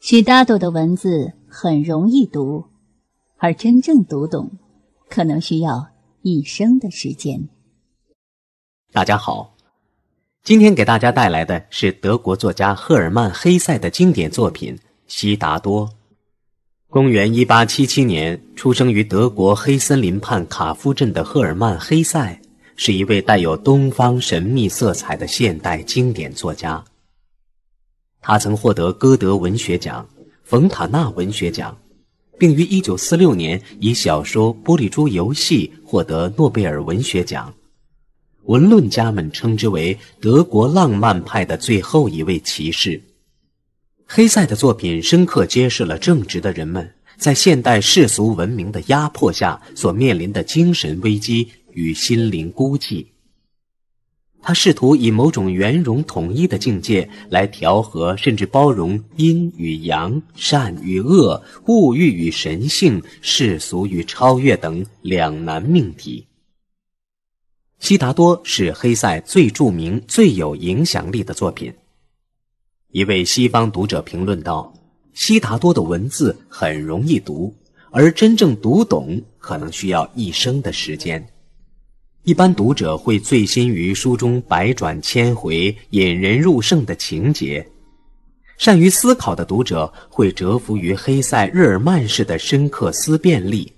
许达多的文字很容易读，而真正读懂可能需要一生的时间。大家好，今天给大家带来的是德国作家赫尔曼·黑塞的经典作品《悉达多》。公元一八七七年，出生于德国黑森林畔卡夫镇的赫尔曼·黑塞，是一位带有东方神秘色彩的现代经典作家。他曾获得歌德文学奖、冯塔纳文学奖，并于1946年以小说《玻璃珠游戏》获得诺贝尔文学奖。文论家们称之为“德国浪漫派的最后一位骑士”。黑塞的作品深刻揭示了正直的人们在现代世俗文明的压迫下所面临的精神危机与心灵孤寂。他试图以某种圆融统一的境界来调和，甚至包容阴与阳、善与恶、物欲与神性、世俗与超越等两难命题。《悉达多》是黑塞最著名、最有影响力的作品。一位西方读者评论道：“悉达多的文字很容易读，而真正读懂可能需要一生的时间。”一般读者会醉心于书中百转千回、引人入胜的情节；善于思考的读者会折服于黑塞日耳曼式的深刻思辨力；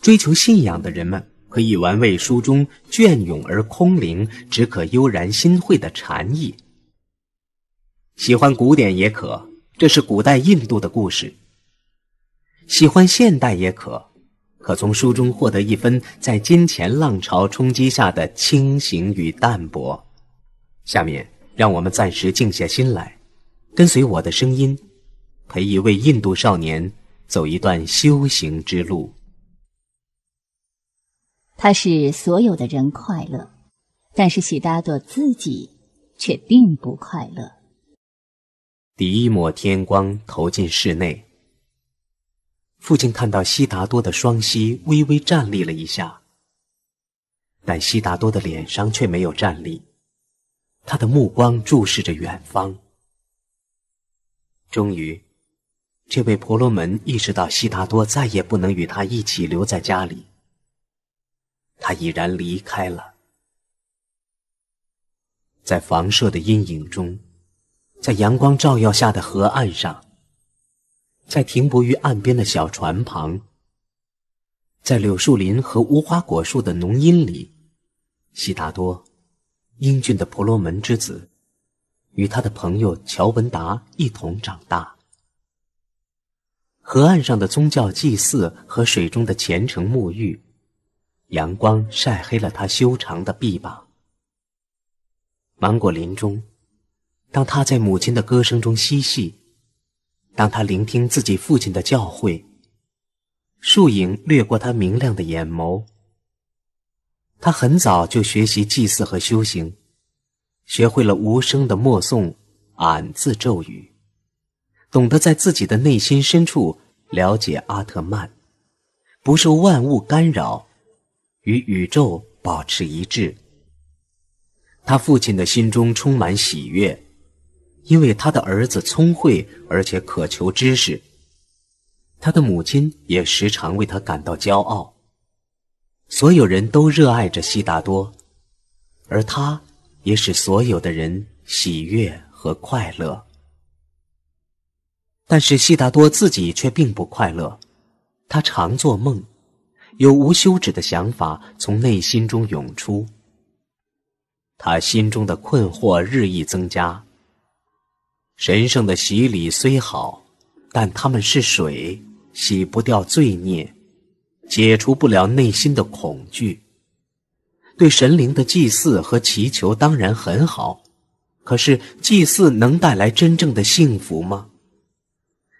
追求信仰的人们可以玩味书中隽永而空灵、只可悠然心会的禅意；喜欢古典也可，这是古代印度的故事；喜欢现代也可。可从书中获得一分在金钱浪潮冲击下的清醒与淡泊。下面，让我们暂时静下心来，跟随我的声音，陪一位印度少年走一段修行之路。他使所有的人快乐，但是悉达多自己却并不快乐。第一抹天光投进室内。父亲看到悉达多的双膝微微站立了一下，但悉达多的脸上却没有站立，他的目光注视着远方。终于，这位婆罗门意识到悉达多再也不能与他一起留在家里，他已然离开了，在房舍的阴影中，在阳光照耀下的河岸上。在停泊于岸边的小船旁，在柳树林和无花果树的浓荫里，悉达多，英俊的婆罗门之子，与他的朋友乔文达一同长大。河岸上的宗教祭祀和水中的虔诚沐浴，阳光晒黑了他修长的臂膀。芒果林中，当他在母亲的歌声中嬉戏。当他聆听自己父亲的教诲，树影掠过他明亮的眼眸。他很早就学习祭祀和修行，学会了无声的默诵俺”字咒语，懂得在自己的内心深处了解阿特曼，不受万物干扰，与宇宙保持一致。他父亲的心中充满喜悦。因为他的儿子聪慧，而且渴求知识，他的母亲也时常为他感到骄傲。所有人都热爱着悉达多，而他也使所有的人喜悦和快乐。但是悉达多自己却并不快乐，他常做梦，有无休止的想法从内心中涌出。他心中的困惑日益增加。神圣的洗礼虽好，但他们是水，洗不掉罪孽，解除不了内心的恐惧。对神灵的祭祀和祈求当然很好，可是祭祀能带来真正的幸福吗？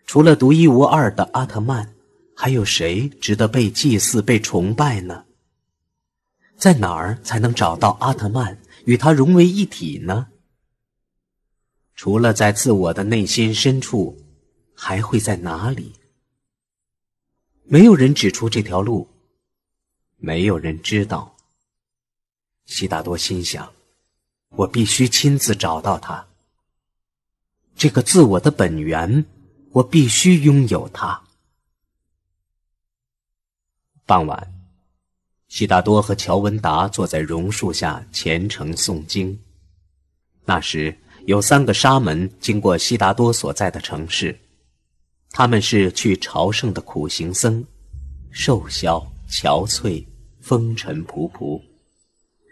除了独一无二的阿特曼，还有谁值得被祭祀、被崇拜呢？在哪儿才能找到阿特曼，与他融为一体呢？除了在自我的内心深处，还会在哪里？没有人指出这条路，没有人知道。悉达多心想：“我必须亲自找到他，这个自我的本源，我必须拥有它。”傍晚，悉达多和乔文达坐在榕树下虔诚诵经，那时。有三个沙门经过悉达多所在的城市，他们是去朝圣的苦行僧，瘦削、憔悴、风尘仆仆，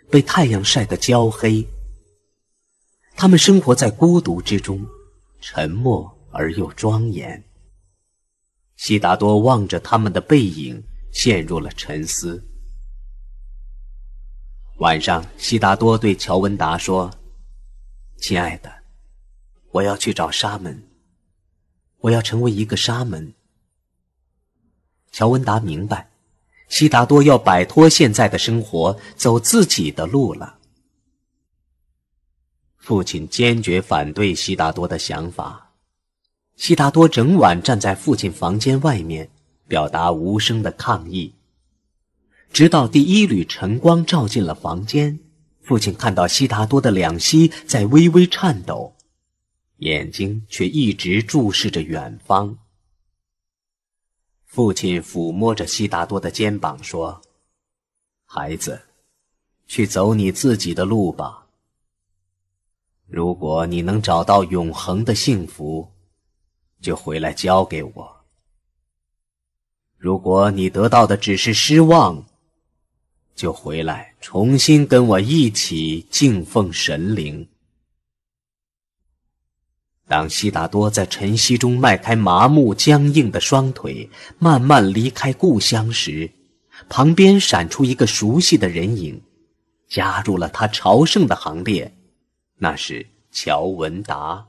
被太阳晒得焦黑。他们生活在孤独之中，沉默而又庄严。悉达多望着他们的背影，陷入了沉思。晚上，悉达多对乔文达说。亲爱的，我要去找沙门，我要成为一个沙门。乔文达明白，悉达多要摆脱现在的生活，走自己的路了。父亲坚决反对悉达多的想法。悉达多整晚站在父亲房间外面，表达无声的抗议，直到第一缕晨光照进了房间。父亲看到悉达多的两膝在微微颤抖，眼睛却一直注视着远方。父亲抚摸着悉达多的肩膀说：“孩子，去走你自己的路吧。如果你能找到永恒的幸福，就回来交给我；如果你得到的只是失望，”就回来，重新跟我一起敬奉神灵。当悉达多在晨曦中迈开麻木僵硬的双腿，慢慢离开故乡时，旁边闪出一个熟悉的人影，加入了他朝圣的行列。那是乔文达。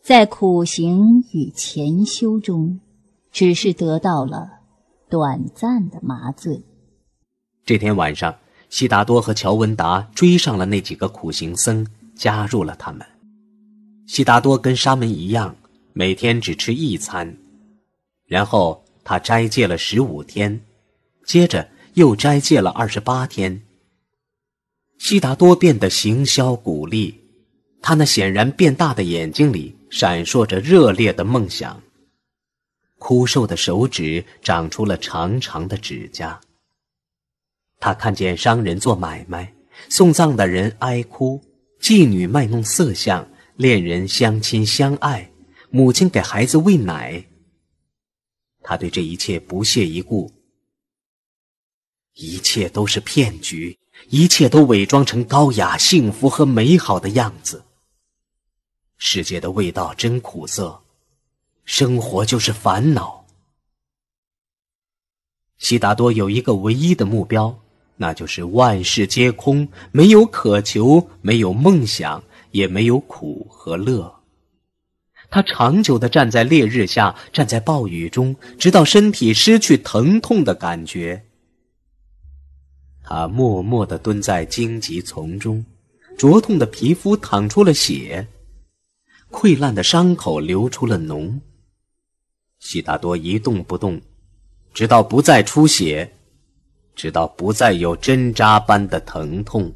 在苦行与潜修中，只是得到了短暂的麻醉。这天晚上，悉达多和乔文达追上了那几个苦行僧，加入了他们。悉达多跟沙门一样，每天只吃一餐，然后他斋戒了十五天，接着又斋戒了二十八天。悉达多变得行销鼓励，他那显然变大的眼睛里闪烁着热烈的梦想，枯瘦的手指长出了长长的指甲。他看见商人做买卖，送葬的人哀哭，妓女卖弄色相，恋人相亲相爱，母亲给孩子喂奶。他对这一切不屑一顾，一切都是骗局，一切都伪装成高雅、幸福和美好的样子。世界的味道真苦涩，生活就是烦恼。悉达多有一个唯一的目标。那就是万事皆空，没有渴求，没有梦想，也没有苦和乐。他长久地站在烈日下，站在暴雨中，直到身体失去疼痛的感觉。他默默地蹲在荆棘丛中，灼痛的皮肤淌出了血，溃烂的伤口流出了脓。悉达多一动不动，直到不再出血。直到不再有针扎般的疼痛。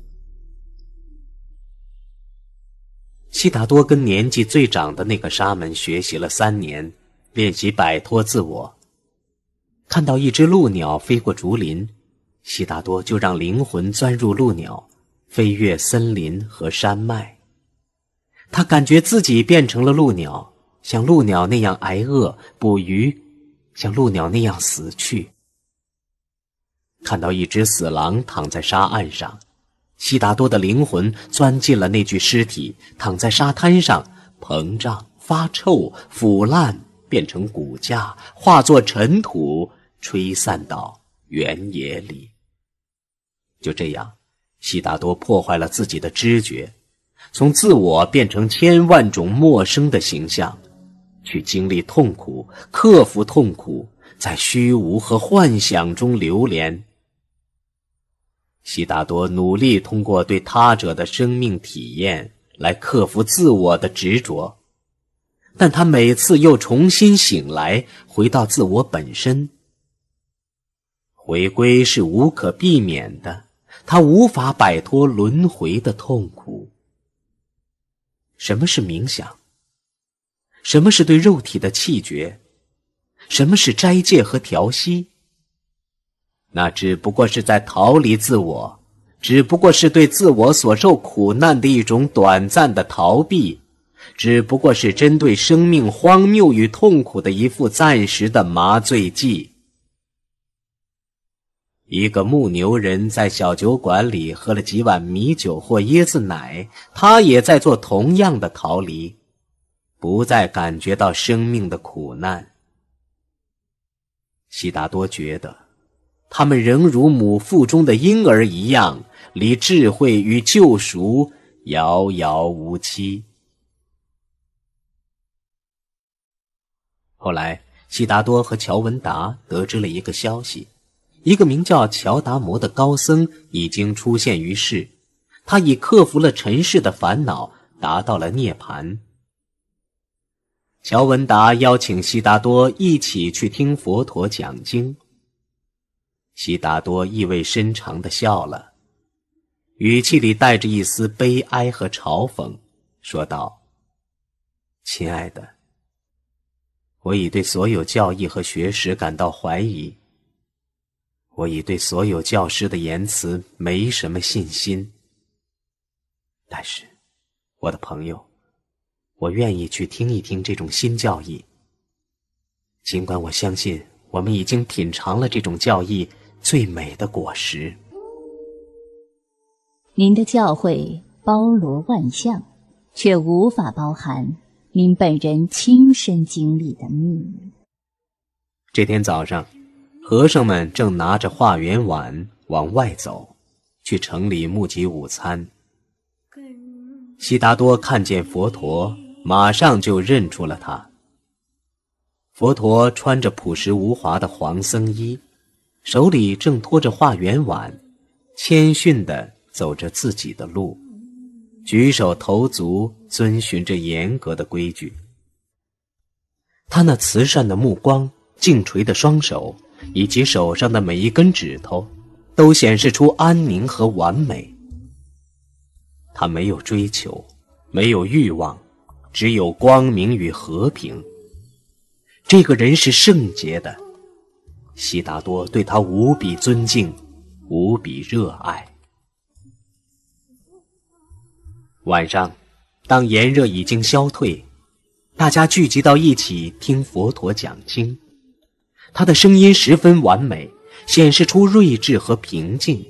悉达多跟年纪最长的那个沙门学习了三年，练习摆脱自我。看到一只鹭鸟飞过竹林，悉达多就让灵魂钻入鹭鸟，飞越森林和山脉。他感觉自己变成了鹭鸟，像鹭鸟那样挨饿、捕鱼，像鹭鸟那样死去。看到一只死狼躺在沙岸上，悉达多的灵魂钻进了那具尸体，躺在沙滩上膨胀、发臭、腐烂，变成骨架，化作尘土，吹散到原野里。就这样，悉达多破坏了自己的知觉，从自我变成千万种陌生的形象，去经历痛苦，克服痛苦，在虚无和幻想中流连。悉达多努力通过对他者的生命体验来克服自我的执着，但他每次又重新醒来，回到自我本身。回归是无可避免的，他无法摆脱轮回的痛苦。什么是冥想？什么是对肉体的气绝？什么是斋戒和调息？那只不过是在逃离自我，只不过是对自我所受苦难的一种短暂的逃避，只不过是针对生命荒谬与痛苦的一副暂时的麻醉剂。一个牧牛人在小酒馆里喝了几碗米酒或椰子奶，他也在做同样的逃离，不再感觉到生命的苦难。悉达多觉得。他们仍如母腹中的婴儿一样，离智慧与救赎遥遥无期。后来，悉达多和乔文达得知了一个消息：一个名叫乔达摩的高僧已经出现于世，他已克服了尘世的烦恼，达到了涅槃。乔文达邀请悉达多一起去听佛陀讲经。悉达多意味深长地笑了，语气里带着一丝悲哀和嘲讽，说道：“亲爱的，我已对所有教义和学识感到怀疑，我已对所有教师的言辞没什么信心。但是，我的朋友，我愿意去听一听这种新教义。尽管我相信，我们已经品尝了这种教义。”最美的果实。您的教诲包罗万象，却无法包含您本人亲身经历的秘密。这天早上，和尚们正拿着化缘碗往外走，去城里募集午餐。悉达多看见佛陀，马上就认出了他。佛陀穿着朴实无华的黄僧衣。手里正托着画圆碗，谦逊地走着自己的路，举手投足遵循着严格的规矩。他那慈善的目光、静垂的双手，以及手上的每一根指头，都显示出安宁和完美。他没有追求，没有欲望，只有光明与和平。这个人是圣洁的。悉达多对他无比尊敬，无比热爱。晚上，当炎热已经消退，大家聚集到一起听佛陀讲经。他的声音十分完美，显示出睿智和平静。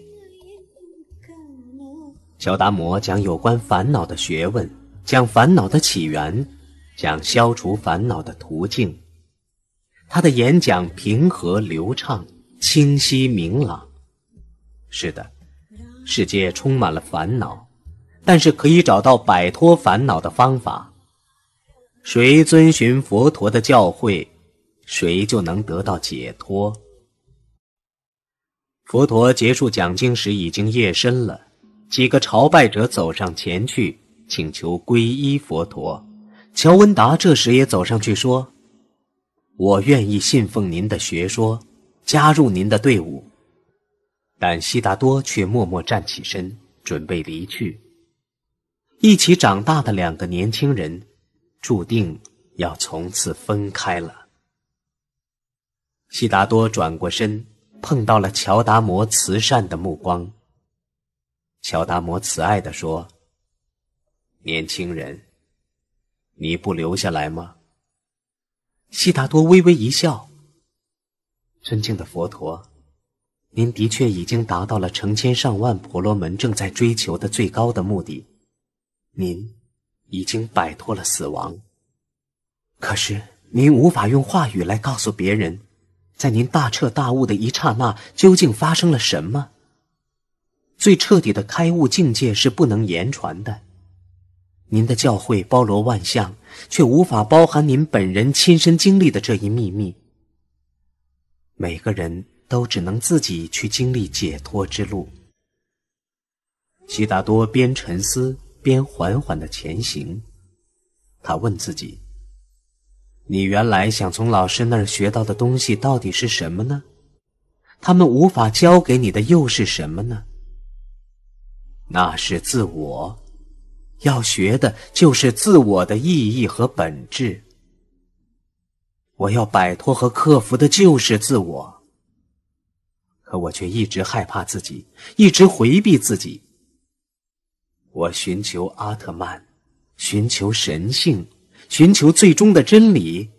小达摩讲有关烦恼的学问，讲烦恼的起源，讲消除烦恼的途径。他的演讲平和流畅，清晰明朗。是的，世界充满了烦恼，但是可以找到摆脱烦恼的方法。谁遵循佛陀的教诲，谁就能得到解脱。佛陀结束讲经时已经夜深了，几个朝拜者走上前去请求皈依佛陀。乔文达这时也走上去说。我愿意信奉您的学说，加入您的队伍。但悉达多却默默站起身，准备离去。一起长大的两个年轻人，注定要从此分开了。悉达多转过身，碰到了乔达摩慈善的目光。乔达摩慈爱地说：“年轻人，你不留下来吗？”悉达多微微一笑，尊敬的佛陀，您的确已经达到了成千上万婆罗门正在追求的最高的目的，您已经摆脱了死亡。可是您无法用话语来告诉别人，在您大彻大悟的一刹那究竟发生了什么。最彻底的开悟境界是不能言传的。您的教诲包罗万象。却无法包含您本人亲身经历的这一秘密。每个人都只能自己去经历解脱之路。悉达多边沉思边缓缓地前行，他问自己：“你原来想从老师那儿学到的东西到底是什么呢？他们无法教给你的又是什么呢？那是自我。”要学的就是自我的意义和本质。我要摆脱和克服的就是自我，可我却一直害怕自己，一直回避自己。我寻求阿特曼，寻求神性，寻求最终的真理，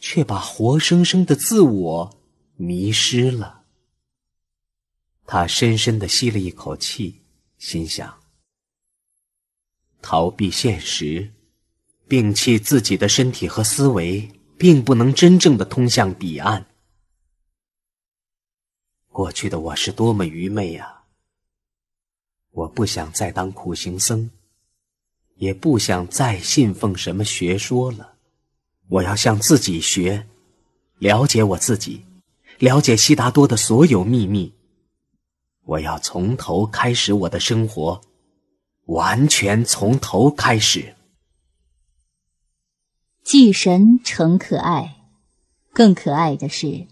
却把活生生的自我迷失了。他深深地吸了一口气，心想。逃避现实，摒弃自己的身体和思维，并不能真正的通向彼岸。过去的我是多么愚昧呀！我不想再当苦行僧，也不想再信奉什么学说了。我要向自己学，了解我自己，了解悉达多的所有秘密。我要从头开始我的生活。完全从头开始，祭神诚可爱，更可爱的是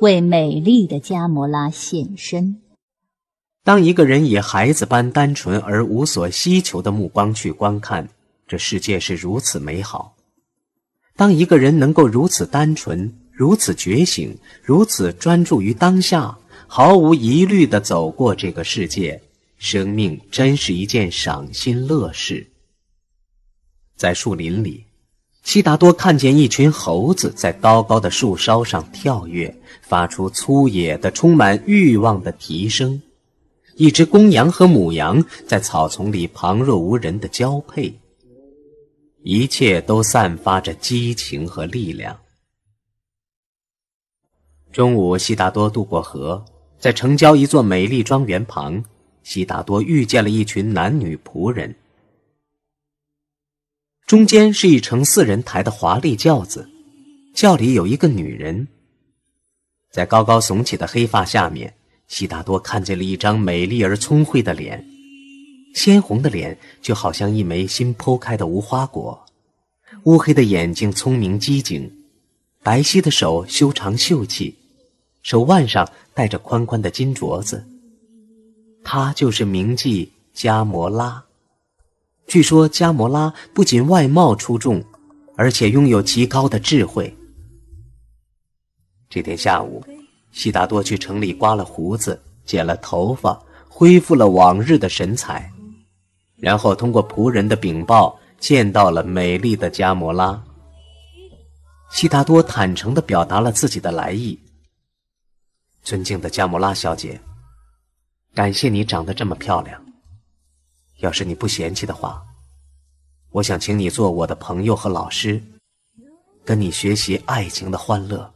为美丽的加摩拉献身。当一个人以孩子般单纯而无所希求的目光去观看这世界，是如此美好。当一个人能够如此单纯、如此觉醒、如此专注于当下，毫无疑虑地走过这个世界。生命真是一件赏心乐事。在树林里，悉达多看见一群猴子在高高的树梢上跳跃，发出粗野的、充满欲望的啼声；一只公羊和母羊在草丛里旁若无人的交配，一切都散发着激情和力量。中午，悉达多渡过河，在城郊一座美丽庄园旁。悉达多遇见了一群男女仆人，中间是一乘四人抬的华丽轿子，轿里有一个女人。在高高耸起的黑发下面，悉达多看见了一张美丽而聪慧的脸，鲜红的脸就好像一枚新剖开的无花果，乌黑的眼睛聪明机警，白皙的手修长秀气，手腕上戴着宽宽的金镯子。他就是名妓加摩拉。据说加摩拉不仅外貌出众，而且拥有极高的智慧。这天下午，悉达多去城里刮了胡子、剪了头发，恢复了往日的神采，然后通过仆人的禀报见到了美丽的加摩拉。悉达多坦诚地表达了自己的来意：“尊敬的加摩拉小姐。”感谢你长得这么漂亮。要是你不嫌弃的话，我想请你做我的朋友和老师，跟你学习爱情的欢乐。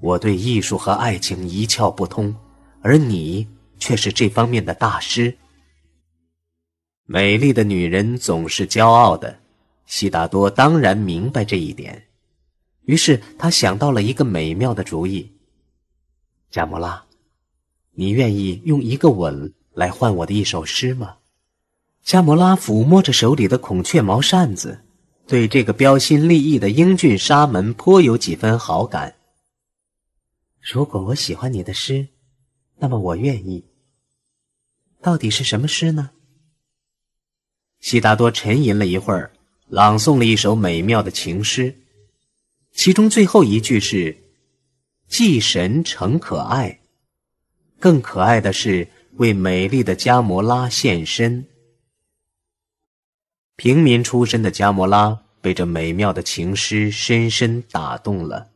我对艺术和爱情一窍不通，而你却是这方面的大师。美丽的女人总是骄傲的，悉达多当然明白这一点，于是他想到了一个美妙的主意，加莫拉。你愿意用一个吻来换我的一首诗吗？加摩拉抚摸着手里的孔雀毛扇子，对这个标新立异的英俊沙门颇有几分好感。如果我喜欢你的诗，那么我愿意。到底是什么诗呢？悉达多沉吟了一会儿，朗诵了一首美妙的情诗，其中最后一句是：“祭神诚可爱。”更可爱的是，为美丽的加摩拉献身。平民出身的加摩拉被这美妙的情诗深深打动了。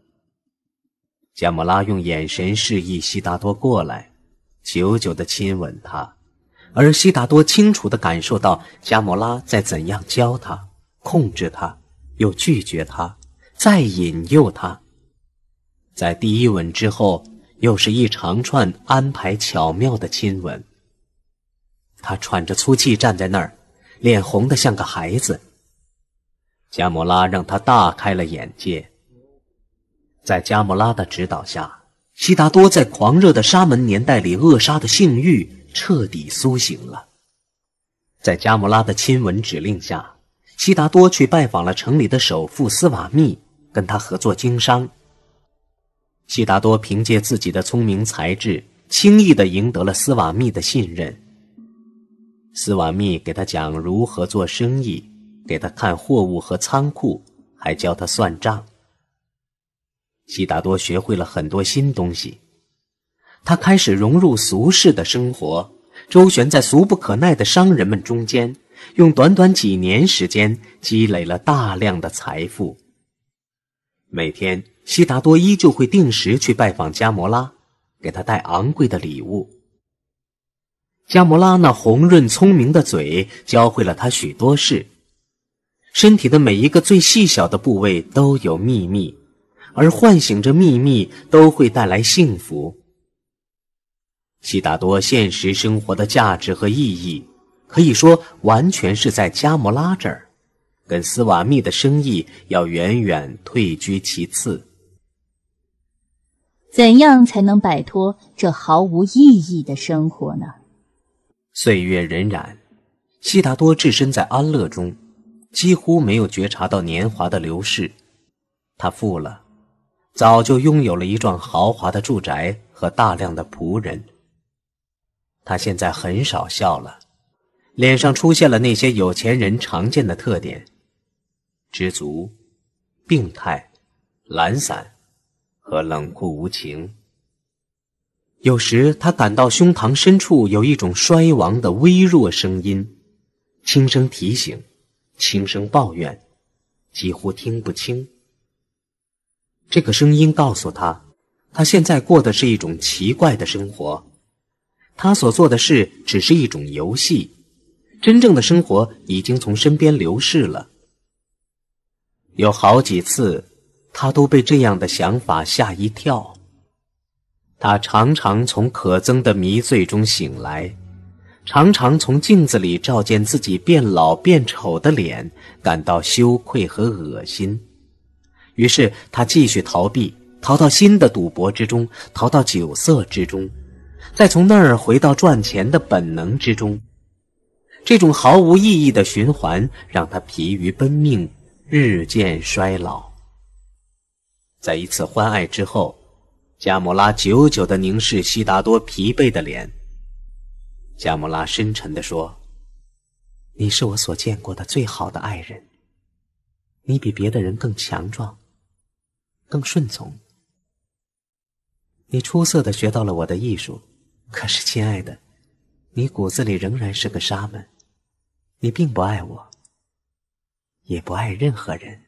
加摩拉用眼神示意悉达多过来，久久的亲吻他。而悉达多清楚的感受到加摩拉在怎样教他、控制他，又拒绝他，再引诱他。在第一吻之后。又是一长串安排巧妙的亲吻。他喘着粗气站在那儿，脸红的像个孩子。加莫拉让他大开了眼界。在加莫拉的指导下，悉达多在狂热的沙门年代里扼杀的性欲彻底苏醒了。在加莫拉的亲吻指令下，悉达多去拜访了城里的首富斯瓦密，跟他合作经商。悉达多凭借自己的聪明才智，轻易的赢得了斯瓦密的信任。斯瓦密给他讲如何做生意，给他看货物和仓库，还教他算账。悉达多学会了很多新东西，他开始融入俗世的生活，周旋在俗不可耐的商人们中间，用短短几年时间积累了大量的财富。每天。悉达多依旧会定时去拜访加摩拉，给他带昂贵的礼物。加摩拉那红润聪明的嘴教会了他许多事，身体的每一个最细小的部位都有秘密，而唤醒着秘密都会带来幸福。悉达多现实生活的价值和意义，可以说完全是在加摩拉这儿，跟斯瓦蜜的生意要远远退居其次。怎样才能摆脱这毫无意义的生活呢？岁月荏苒，悉达多置身在安乐中，几乎没有觉察到年华的流逝。他富了，早就拥有了一幢豪华的住宅和大量的仆人。他现在很少笑了，脸上出现了那些有钱人常见的特点：知足、病态、懒散。和冷酷无情。有时他感到胸膛深处有一种衰亡的微弱声音，轻声提醒，轻声抱怨，几乎听不清。这个声音告诉他，他现在过的是一种奇怪的生活，他所做的事只是一种游戏，真正的生活已经从身边流逝了。有好几次。他都被这样的想法吓一跳。他常常从可憎的迷醉中醒来，常常从镜子里照见自己变老变丑的脸，感到羞愧和恶心。于是他继续逃避，逃到新的赌博之中，逃到酒色之中，再从那儿回到赚钱的本能之中。这种毫无意义的循环让他疲于奔命，日渐衰老。在一次欢爱之后，加姆拉久久地凝视悉达多疲惫的脸。加姆拉深沉地说：“你是我所见过的最好的爱人。你比别的人更强壮，更顺从。你出色地学到了我的艺术。可是，亲爱的，你骨子里仍然是个沙门。你并不爱我，也不爱任何人。”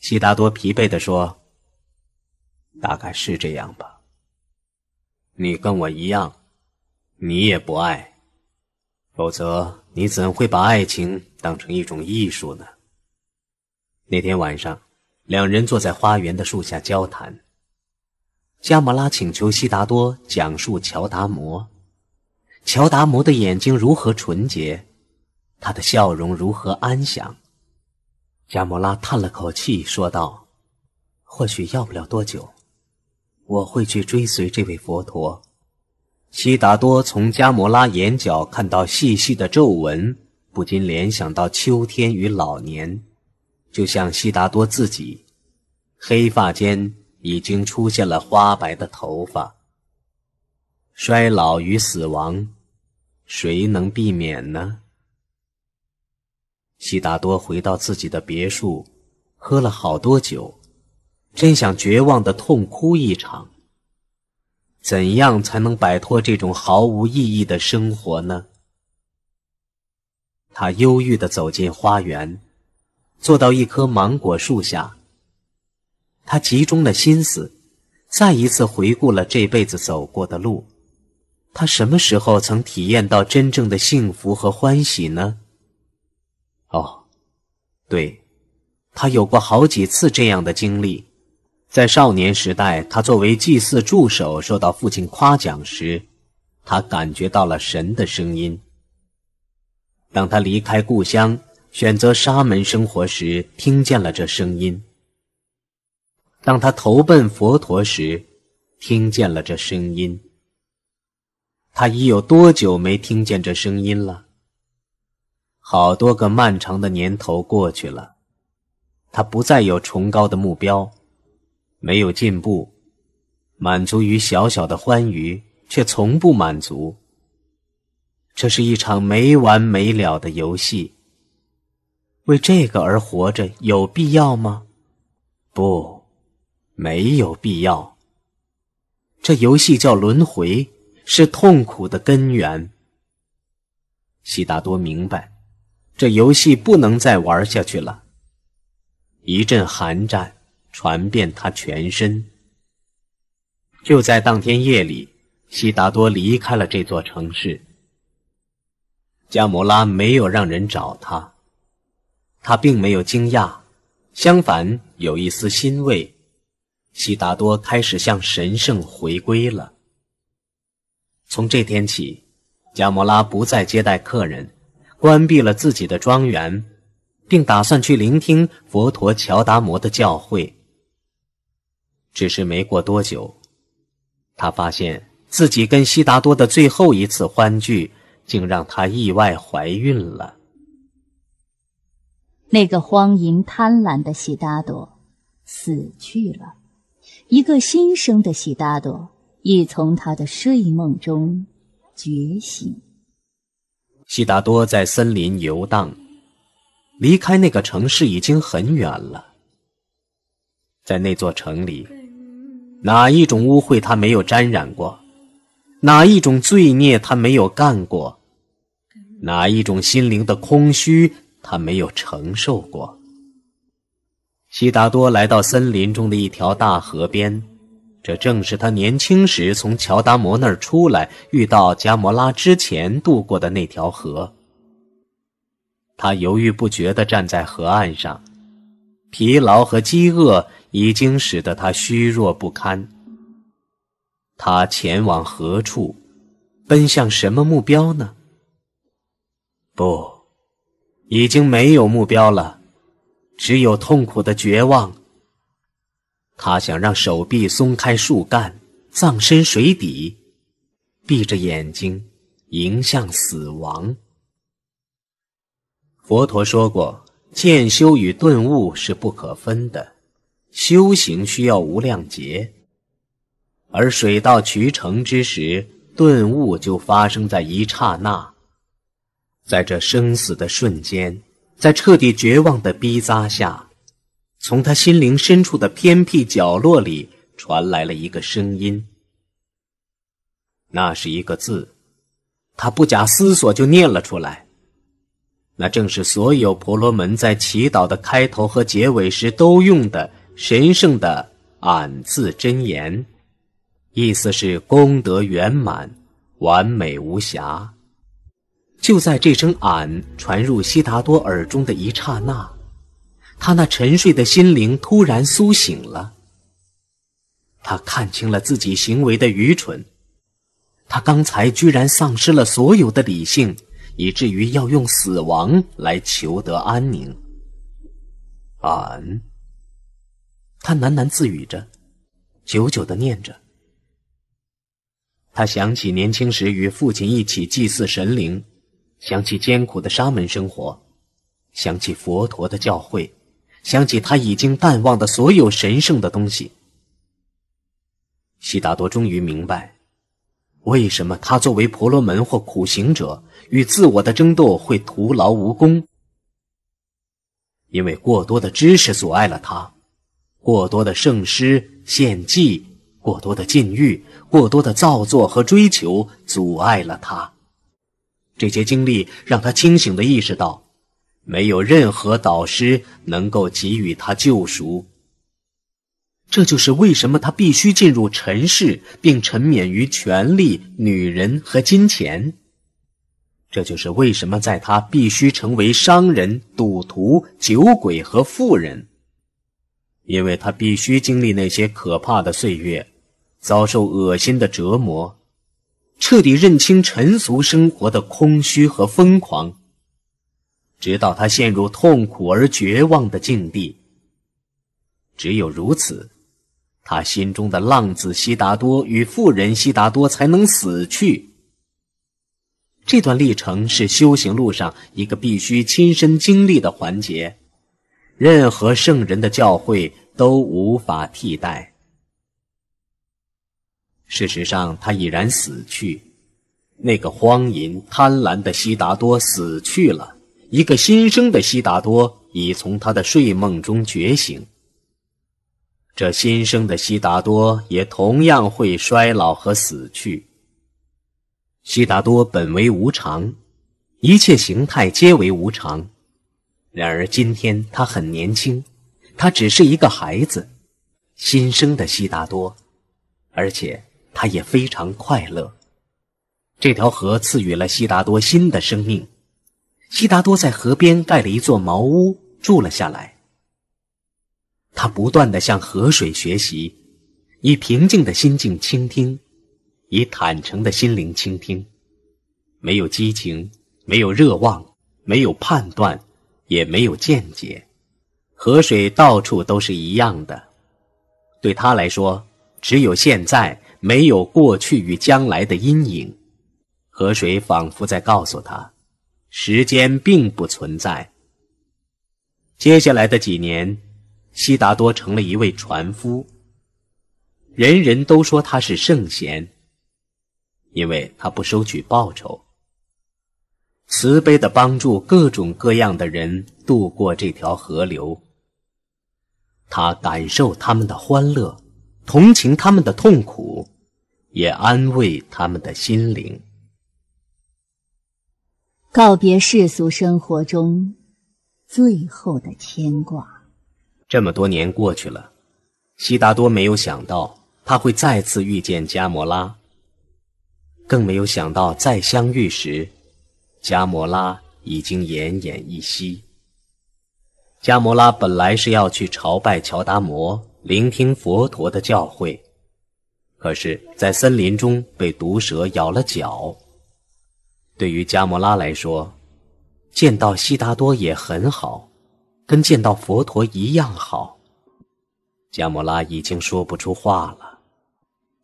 悉达多疲惫地说：“大概是这样吧。你跟我一样，你也不爱，否则你怎会把爱情当成一种艺术呢？”那天晚上，两人坐在花园的树下交谈。加摩拉请求悉达多讲述乔达摩。乔达摩的眼睛如何纯洁，他的笑容如何安详。加摩拉叹了口气，说道：“或许要不了多久，我会去追随这位佛陀。”悉达多从加摩拉眼角看到细细的皱纹，不禁联想到秋天与老年，就像悉达多自己，黑发间已经出现了花白的头发。衰老与死亡，谁能避免呢？悉达多回到自己的别墅，喝了好多酒，真想绝望的痛哭一场。怎样才能摆脱这种毫无意义的生活呢？他忧郁地走进花园，坐到一棵芒果树下。他集中了心思，再一次回顾了这辈子走过的路。他什么时候曾体验到真正的幸福和欢喜呢？对他有过好几次这样的经历，在少年时代，他作为祭祀助手受到父亲夸奖时，他感觉到了神的声音；当他离开故乡，选择沙门生活时，听见了这声音；当他投奔佛陀时，听见了这声音。他已有多久没听见这声音了？好多个漫长的年头过去了，他不再有崇高的目标，没有进步，满足于小小的欢愉，却从不满足。这是一场没完没了的游戏。为这个而活着有必要吗？不，没有必要。这游戏叫轮回，是痛苦的根源。悉达多明白。这游戏不能再玩下去了。一阵寒战传遍他全身。就在当天夜里，悉达多离开了这座城市。加摩拉没有让人找他，他并没有惊讶，相反有一丝欣慰。悉达多开始向神圣回归了。从这天起，加摩拉不再接待客人。关闭了自己的庄园，并打算去聆听佛陀乔达摩的教诲。只是没过多久，他发现自己跟悉达多的最后一次欢聚，竟让他意外怀孕了。那个荒淫贪婪的悉达多死去了，一个新生的悉达多已从他的睡梦中觉醒。悉达多在森林游荡，离开那个城市已经很远了。在那座城里，哪一种污秽他没有沾染过？哪一种罪孽他没有干过？哪一种心灵的空虚他没有承受过？悉达多来到森林中的一条大河边。这正是他年轻时从乔达摩那儿出来，遇到加摩拉之前渡过的那条河。他犹豫不决地站在河岸上，疲劳和饥饿已经使得他虚弱不堪。他前往何处？奔向什么目标呢？不，已经没有目标了，只有痛苦的绝望。他想让手臂松开树干，葬身水底，闭着眼睛迎向死亡。佛陀说过，见修与顿悟是不可分的，修行需要无量劫，而水到渠成之时，顿悟就发生在一刹那，在这生死的瞬间，在彻底绝望的逼扎下。从他心灵深处的偏僻角落里传来了一个声音，那是一个字，他不假思索就念了出来，那正是所有婆罗门在祈祷的开头和结尾时都用的神圣的“俺”字真言，意思是功德圆满、完美无瑕。就在这声“俺”传入悉达多耳中的一刹那。他那沉睡的心灵突然苏醒了，他看清了自己行为的愚蠢，他刚才居然丧失了所有的理性，以至于要用死亡来求得安宁。俺，他喃喃自语着，久久的念着。他想起年轻时与父亲一起祭祀神灵，想起艰苦的沙门生活，想起佛陀的教诲。想起他已经淡忘的所有神圣的东西，悉达多终于明白，为什么他作为婆罗门或苦行者与自我的争斗会徒劳无功。因为过多的知识阻碍了他，过多的圣诗、献祭，过多的禁欲，过多的造作和追求阻碍了他。这些经历让他清醒的意识到。没有任何导师能够给予他救赎。这就是为什么他必须进入尘世，并沉湎于权力、女人和金钱。这就是为什么在他必须成为商人、赌徒、酒鬼和富人，因为他必须经历那些可怕的岁月，遭受恶心的折磨，彻底认清尘俗生活的空虚和疯狂。直到他陷入痛苦而绝望的境地，只有如此，他心中的浪子悉达多与富人悉达多才能死去。这段历程是修行路上一个必须亲身经历的环节，任何圣人的教诲都无法替代。事实上，他已然死去，那个荒淫贪婪的悉达多死去了。一个新生的悉达多已从他的睡梦中觉醒。这新生的悉达多也同样会衰老和死去。悉达多本为无常，一切形态皆为无常。然而今天他很年轻，他只是一个孩子，新生的悉达多，而且他也非常快乐。这条河赐予了悉达多新的生命。悉达多在河边盖了一座茅屋，住了下来。他不断地向河水学习，以平静的心境倾听，以坦诚的心灵倾听。没有激情，没有热望，没有判断，也没有见解。河水到处都是一样的。对他来说，只有现在，没有过去与将来的阴影。河水仿佛在告诉他。时间并不存在。接下来的几年，悉达多成了一位船夫。人人都说他是圣贤，因为他不收取报酬，慈悲的帮助各种各样的人渡过这条河流。他感受他们的欢乐，同情他们的痛苦，也安慰他们的心灵。告别世俗生活中最后的牵挂。这么多年过去了，悉达多没有想到他会再次遇见加摩拉，更没有想到再相遇时，加摩拉已经奄奄一息。加摩拉本来是要去朝拜乔达摩，聆听佛陀的教诲，可是，在森林中被毒蛇咬了脚。对于加摩拉来说，见到悉达多也很好，跟见到佛陀一样好。加摩拉已经说不出话了，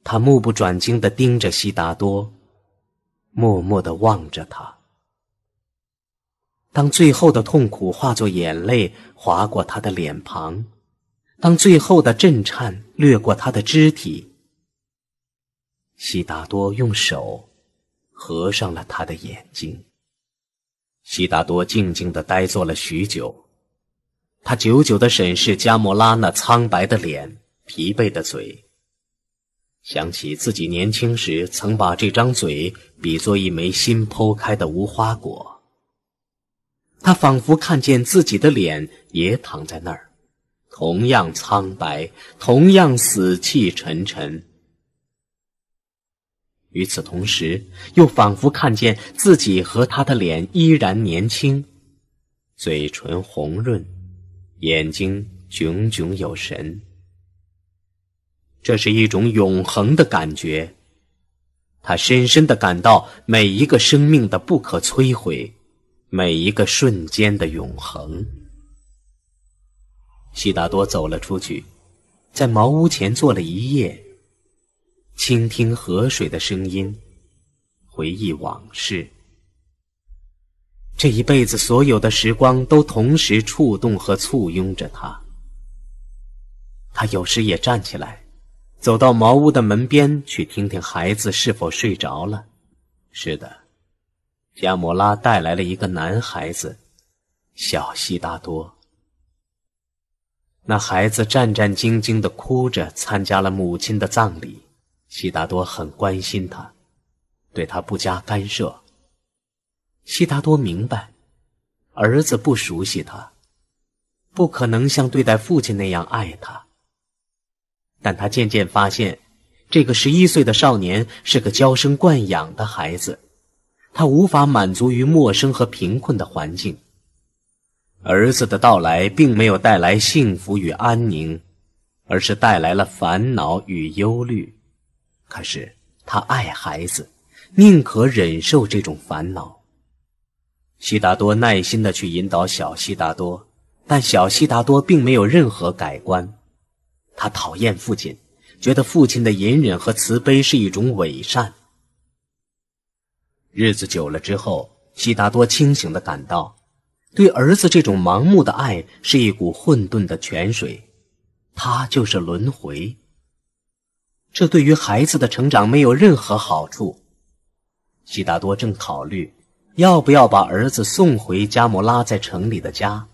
他目不转睛地盯着悉达多，默默地望着他。当最后的痛苦化作眼泪划过他的脸庞，当最后的震颤掠过他的肢体，悉达多用手。合上了他的眼睛。悉达多静静的呆坐了许久，他久久的审视加莫拉那苍白的脸、疲惫的嘴，想起自己年轻时曾把这张嘴比作一枚新剖开的无花果。他仿佛看见自己的脸也躺在那儿，同样苍白，同样死气沉沉。与此同时，又仿佛看见自己和他的脸依然年轻，嘴唇红润，眼睛炯炯有神。这是一种永恒的感觉。他深深的感到每一个生命的不可摧毁，每一个瞬间的永恒。悉达多走了出去，在茅屋前坐了一夜。倾听河水的声音，回忆往事。这一辈子所有的时光都同时触动和簇拥着他。他有时也站起来，走到茅屋的门边去听听孩子是否睡着了。是的，亚摩拉带来了一个男孩子，小悉达多。那孩子战战兢兢地哭着参加了母亲的葬礼。悉达多很关心他，对他不加干涉。悉达多明白，儿子不熟悉他，不可能像对待父亲那样爱他。但他渐渐发现，这个十一岁的少年是个娇生惯养的孩子，他无法满足于陌生和贫困的环境。儿子的到来并没有带来幸福与安宁，而是带来了烦恼与忧虑。可是他爱孩子，宁可忍受这种烦恼。悉达多耐心地去引导小悉达多，但小悉达多并没有任何改观。他讨厌父亲，觉得父亲的隐忍和慈悲是一种伪善。日子久了之后，悉达多清醒地感到，对儿子这种盲目的爱是一股混沌的泉水，他就是轮回。这对于孩子的成长没有任何好处。悉达多正考虑要不要把儿子送回加姆拉在城里的家，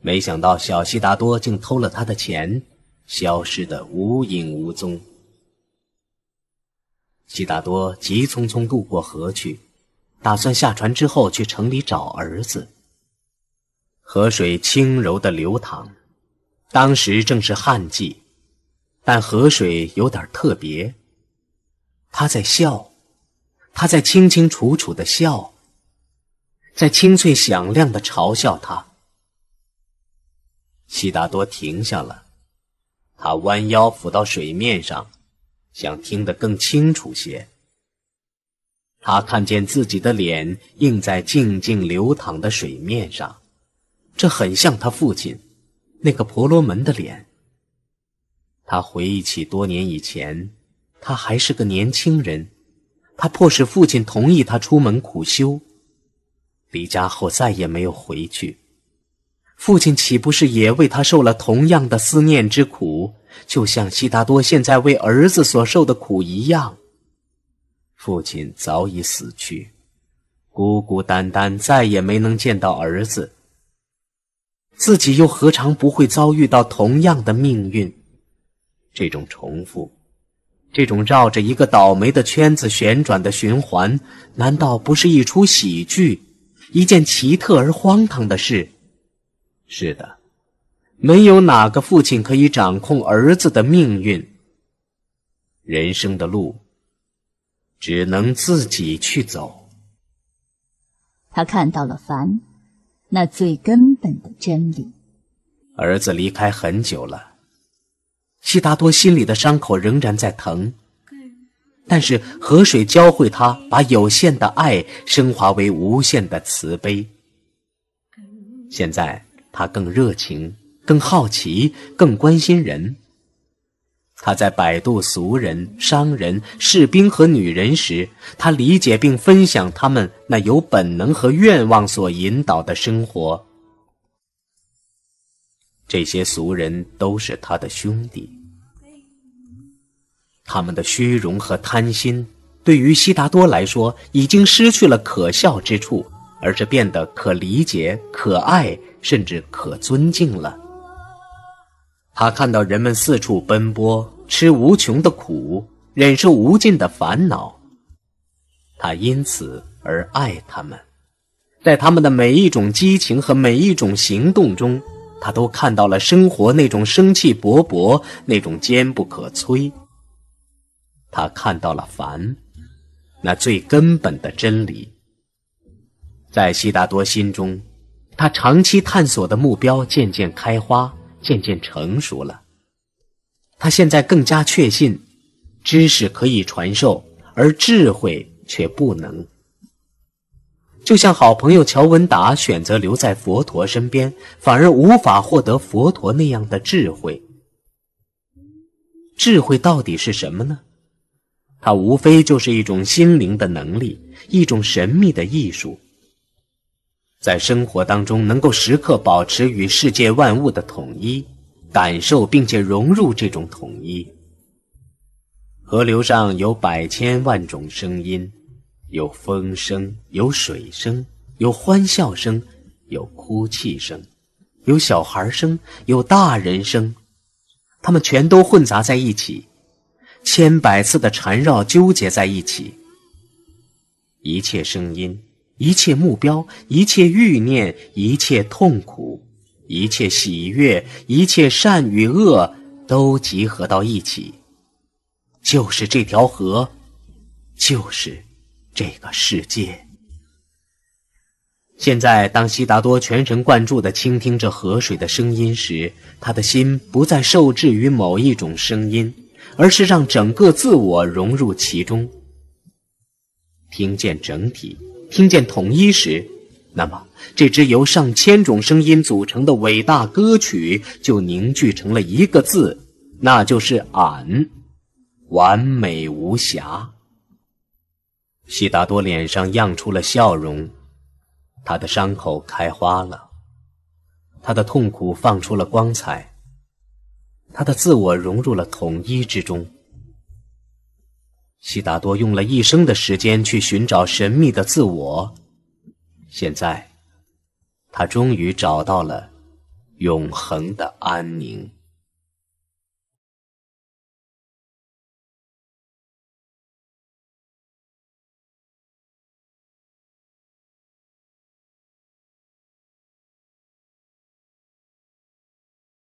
没想到小悉达多竟偷了他的钱，消失的无影无踪。悉达多急匆匆渡过河去，打算下船之后去城里找儿子。河水轻柔的流淌，当时正是旱季。但河水有点特别，它在笑，它在清清楚楚的笑，在清脆响亮的嘲笑他。悉达多停下了，他弯腰俯到水面上，想听得更清楚些。他看见自己的脸映在静静流淌的水面上，这很像他父亲，那个婆罗门的脸。他回忆起多年以前，他还是个年轻人，他迫使父亲同意他出门苦修，离家后再也没有回去。父亲岂不是也为他受了同样的思念之苦？就像悉达多现在为儿子所受的苦一样。父亲早已死去，孤孤单单，再也没能见到儿子。自己又何尝不会遭遇到同样的命运？这种重复，这种绕着一个倒霉的圈子旋转的循环，难道不是一出喜剧，一件奇特而荒唐的事？是的，没有哪个父亲可以掌控儿子的命运。人生的路，只能自己去走。他看到了烦，那最根本的真理。儿子离开很久了。悉达多心里的伤口仍然在疼，但是河水教会他把有限的爱升华为无限的慈悲。现在他更热情、更好奇、更关心人。他在摆渡俗人、商人、士兵和女人时，他理解并分享他们那由本能和愿望所引导的生活。这些俗人都是他的兄弟，他们的虚荣和贪心，对于悉达多来说已经失去了可笑之处，而是变得可理解、可爱，甚至可尊敬了。他看到人们四处奔波，吃无穷的苦，忍受无尽的烦恼，他因此而爱他们，在他们的每一种激情和每一种行动中。他都看到了生活那种生气勃勃，那种坚不可摧。他看到了烦，那最根本的真理。在悉达多心中，他长期探索的目标渐渐开花，渐渐成熟了。他现在更加确信，知识可以传授，而智慧却不能。就像好朋友乔文达选择留在佛陀身边，反而无法获得佛陀那样的智慧。智慧到底是什么呢？它无非就是一种心灵的能力，一种神秘的艺术，在生活当中能够时刻保持与世界万物的统一感受，并且融入这种统一。河流上有百千万种声音。有风声，有水声，有欢笑声，有哭泣声，有小孩声，有大人声，他们全都混杂在一起，千百次的缠绕纠结在一起。一切声音，一切目标，一切欲念，一切痛苦，一切喜悦，一切善与恶，都集合到一起，就是这条河，就是。这个世界。现在，当悉达多全神贯注的倾听着河水的声音时，他的心不再受制于某一种声音，而是让整个自我融入其中，听见整体，听见统一时，那么这支由上千种声音组成的伟大歌曲就凝聚成了一个字，那就是“俺”，完美无瑕。悉达多脸上漾出了笑容，他的伤口开花了，他的痛苦放出了光彩，他的自我融入了统一之中。悉达多用了一生的时间去寻找神秘的自我，现在，他终于找到了永恒的安宁。